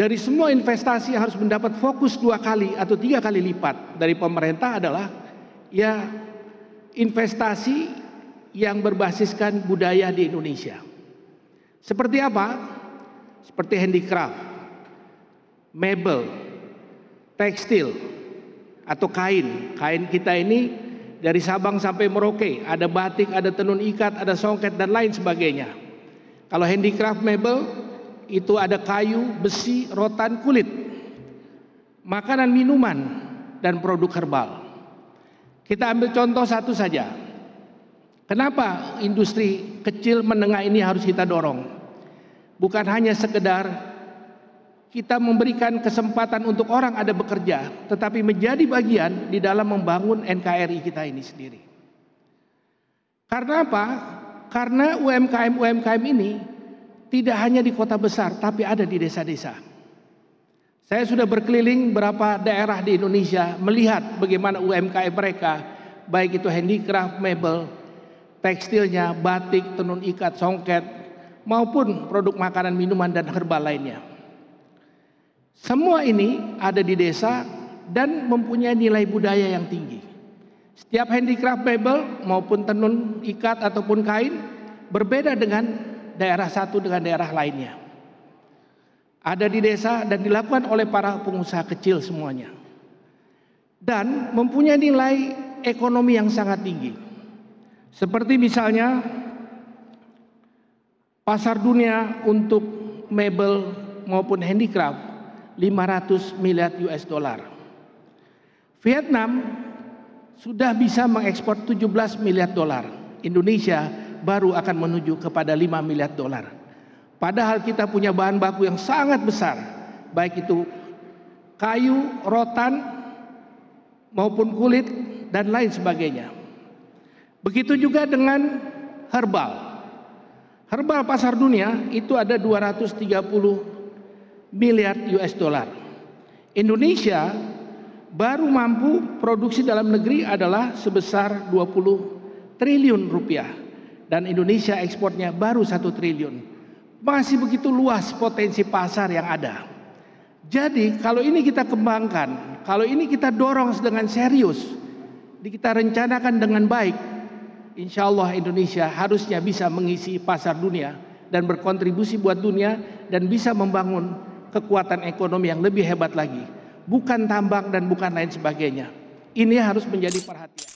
dari semua investasi harus mendapat fokus dua kali atau tiga kali lipat dari pemerintah adalah ya investasi yang berbasiskan budaya di Indonesia. Seperti apa? Seperti handicraft, mebel, tekstil, atau kain. Kain kita ini dari Sabang sampai Merauke, ada batik, ada tenun ikat, ada songket, dan lain sebagainya. Kalau handicraft mebel, itu ada kayu, besi, rotan, kulit, makanan, minuman, dan produk herbal. Kita ambil contoh satu saja. Kenapa industri kecil menengah ini harus kita dorong? Bukan hanya sekedar kita memberikan kesempatan untuk orang ada bekerja, tetapi menjadi bagian di dalam membangun NKRI kita ini sendiri. Karena apa? Karena UMKM-UMKM ini tidak hanya di kota besar, tapi ada di desa-desa. Saya sudah berkeliling beberapa daerah di Indonesia melihat bagaimana UMKM mereka, baik itu handicraft, mebel, tekstilnya, batik, tenun ikat, songket, maupun produk makanan, minuman, dan herbal lainnya. Semua ini ada di desa dan mempunyai nilai budaya yang tinggi. Setiap handicraft mebel maupun tenun ikat ataupun kain berbeda dengan daerah satu dengan daerah lainnya. Ada di desa dan dilakukan oleh para pengusaha kecil semuanya. Dan mempunyai nilai ekonomi yang sangat tinggi. Seperti misalnya pasar dunia untuk mebel maupun handicraft 500 miliar US dollar. Vietnam sudah bisa mengekspor 17 miliar dolar. Indonesia baru akan menuju kepada 5 miliar dolar. Padahal kita punya bahan baku yang sangat besar, baik itu kayu, rotan, maupun kulit, dan lain sebagainya. Begitu juga dengan herbal. Herbal pasar dunia itu ada 230 miliar US dollar. Indonesia baru mampu produksi dalam negeri adalah sebesar 20 triliun rupiah dan Indonesia ekspornya baru satu triliun. Masih begitu luas potensi pasar yang ada. Jadi kalau ini kita kembangkan, kalau ini kita dorong dengan serius, kita rencanakan dengan baik, insya Allah Indonesia harusnya bisa mengisi pasar dunia dan berkontribusi buat dunia dan bisa membangun kekuatan ekonomi yang lebih hebat lagi. Bukan tambang dan bukan lain sebagainya. Ini harus menjadi perhatian.